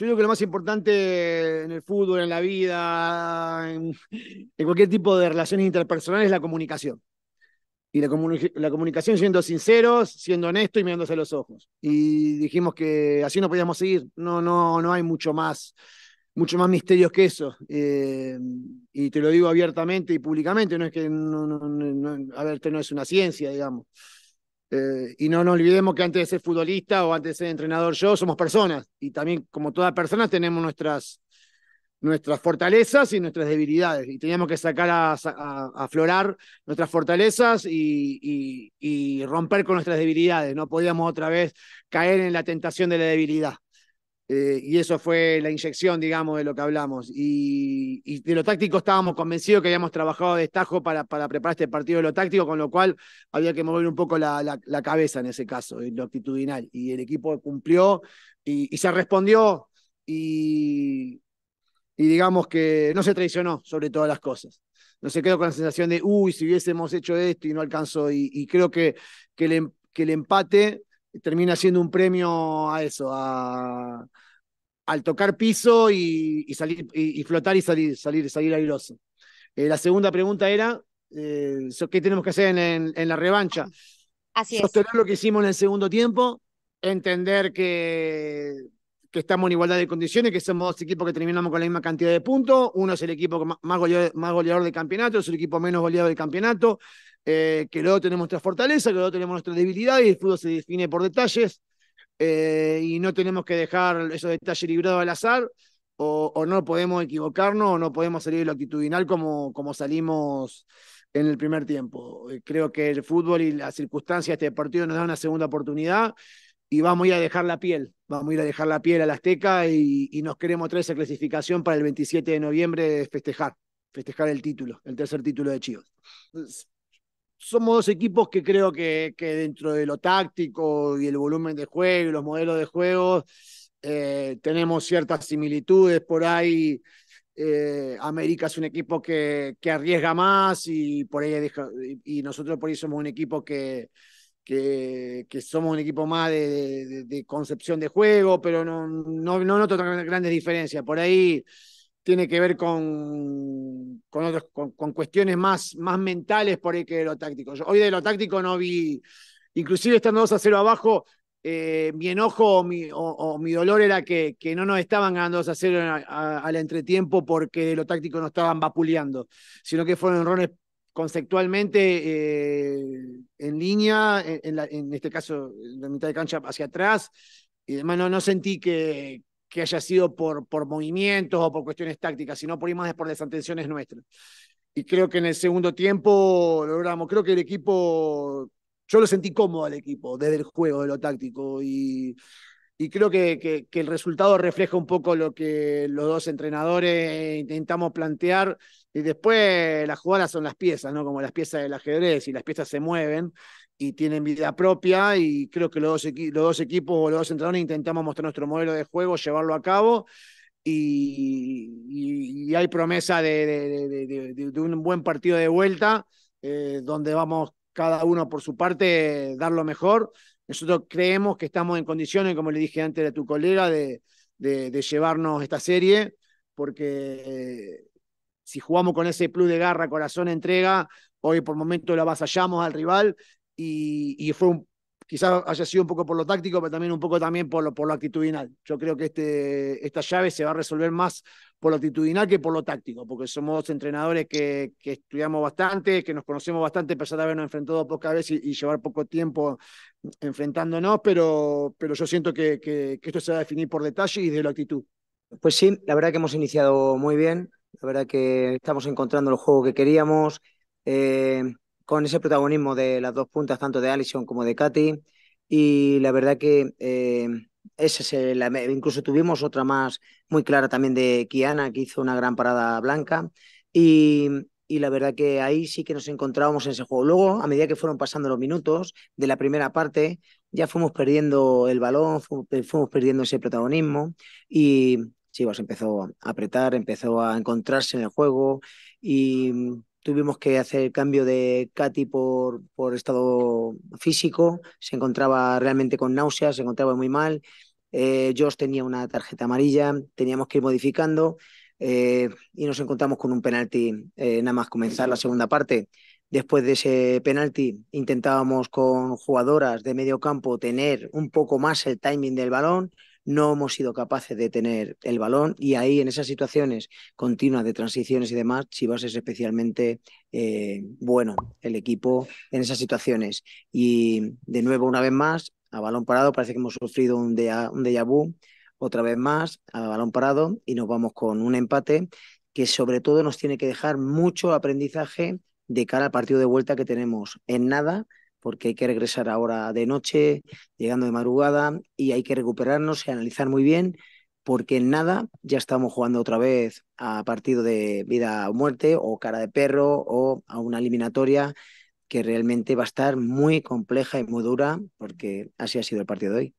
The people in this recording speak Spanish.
Yo creo que lo más importante en el fútbol, en la vida, en, cualquier tipo de relaciones interpersonales es la comunicación. Y la, comunicación siendo sinceros, siendo honestos y mirándose los ojos. Y dijimos que así no podíamos seguir. No, no, no hay mucho más mucho más misterios que eso. Eh, y te lo digo abiertamente y públicamente, no es que, a verte no es una ciencia, digamos. Eh, y no nos olvidemos que antes de ser futbolista o antes de ser entrenador yo, somos personas. Y también, como todas personas, tenemos nuestras, nuestras fortalezas y nuestras debilidades. Y teníamos que sacar a, aflorar nuestras fortalezas y, romper con nuestras debilidades. No podíamos otra vez caer en la tentación de la debilidad. Eh, y eso fue la inyección, digamos, de lo que hablamos. Y, de lo táctico estábamos convencidos que habíamos trabajado de estajo para, para preparar este partido de lo táctico, con lo cual había que mover un poco la, la, cabeza en ese caso, en lo actitudinal. Y el equipo cumplió y, y se respondió y, y, digamos que no se traicionó sobre todas las cosas. No se quedó con la sensación de, uy, si hubiésemos hecho esto y no alcanzó. Y, creo que, que, el, em, que el empate termina siendo un premio a eso, al tocar piso y, salir, y, flotar y salir, salir, salir airoso. Eh, la segunda pregunta era, eh, ¿qué tenemos que hacer en, la revancha? Así Sostener es. lo que hicimos en el segundo tiempo, entender que que estamos en igualdad de condiciones, que somos dos equipos que terminamos con la misma cantidad de puntos. Uno es el equipo más goleador, más del campeonato, es el equipo menos goleador del campeonato. Eh, que luego tenemos nuestra fortaleza, que luego tenemos nuestra debilidad y el fútbol se define por detalles. Eh, y no tenemos que dejar esos detalles librados al azar, o, no podemos equivocarnos, o no podemos salir de lo actitudinal como, como salimos en el primer tiempo. Creo que el fútbol y las circunstancias de este partido nos dan una segunda oportunidad y vamos a ir a dejar la piel, vamos a ir a dejar la piel a la Azteca y, nos queremos traer esa clasificación para el 27 de noviembre de festejar, festejar el título, el tercer título de Chivas. Somos dos equipos que creo que, dentro de lo táctico y el volumen de juego y los modelos de juego eh, tenemos ciertas similitudes por ahí. Eh, América es un equipo que, arriesga más y por ahí y, y nosotros por ahí somos un equipo que, que, somos un equipo más de, concepción de juego, pero no, no, no noto grandes diferencias. Por ahí tiene que ver con, con, cuestiones más, más mentales por ahí que de lo táctico. hoy de lo táctico no vi, inclusive estando 2 a 0 abajo, eh, mi enojo mi, o, mi, dolor era que, que, no nos estaban ganando 2 a 0 al entretiempo porque de lo táctico no estaban vapuleando, sino que fueron errores conceptualmente eh, en línea, en, este caso la mitad de cancha hacia atrás, y además no, sentí que, haya sido por, movimientos o por cuestiones tácticas, sino por más por desatenciones nuestras. Y creo que en el segundo tiempo logramos, creo que el equipo, yo lo sentí cómodo al equipo desde el juego, de lo táctico, y y creo que, que, el resultado refleja un poco lo que los dos entrenadores intentamos plantear. Y después las jugadas son las piezas, ¿no? Como las piezas del ajedrez, y las piezas se mueven y tienen vida propia. Y creo que los dos, los dos equipos o los dos entrenadores intentamos mostrar nuestro modelo de juego, llevarlo a cabo. Y, hay promesa de, de, un buen partido de vuelta, eh, donde vamos cada uno por su parte, dar lo mejor nosotros creemos que estamos en condiciones, como le dije antes a tu colega, de, llevarnos esta serie, porque eh, si jugamos con ese plus de garra, corazón, entrega, hoy por momento lo avasallamos al rival y, y fue un quizás haya sido un poco por lo táctico, pero también un poco también por lo, por lo actitudinal. Yo creo que este, esta llave se va a resolver más por lo actitudinal que por lo táctico, porque somos entrenadores que, que estudiamos bastante, que nos conocemos bastante, a pesar de habernos enfrentado pocas veces y, llevar poco tiempo enfrentándonos, pero, pero yo siento que, que, esto se va a definir por detalle y de la actitud. Pues sí, la verdad que hemos iniciado muy bien, la verdad que estamos encontrando el juego que queríamos. Eh, con ese protagonismo de las dos puntas, tanto de Allison como de Katy. Y la verdad que eh, ese es incluso tuvimos otra más muy clara también de Kiana, que hizo una gran parada blanca. Y, y la verdad que ahí sí que nos encontrábamos en ese juego. Luego, a medida que fueron pasando los minutos de la primera parte, ya fuimos perdiendo el balón, eh, fuimos perdiendo ese protagonismo y Chivas pues, empezó a apretar, empezó a encontrarse en el juego y tuvimos que hacer el cambio de Katy por, por estado físico, se encontraba realmente con náuseas, se encontraba muy mal, eh, Josh tenía una tarjeta amarilla, teníamos que ir modificando eh, y nos encontramos con un penalti eh, nada más comenzar la segunda parte. Después de ese penalti intentábamos con jugadoras de medio campo tener un poco más el timing del balón, no hemos sido capaces de tener el balón y ahí en esas situaciones continuas de transiciones y demás, Chivas es especialmente eh, bueno, el equipo en esas situaciones. Y de nuevo, una vez más, a balón parado, parece que hemos sufrido un un déjà vu, otra vez más, a balón parado y nos vamos con un empate que sobre todo nos tiene que dejar mucho aprendizaje de cara al partido de vuelta que tenemos en nada porque hay que regresar ahora de noche, llegando de madrugada, y hay que recuperarnos y analizar muy bien, porque en nada ya estamos jugando otra vez a partido de vida o muerte, o cara de perro, o a una eliminatoria que realmente va a estar muy compleja y muy dura, porque así ha sido el partido de hoy.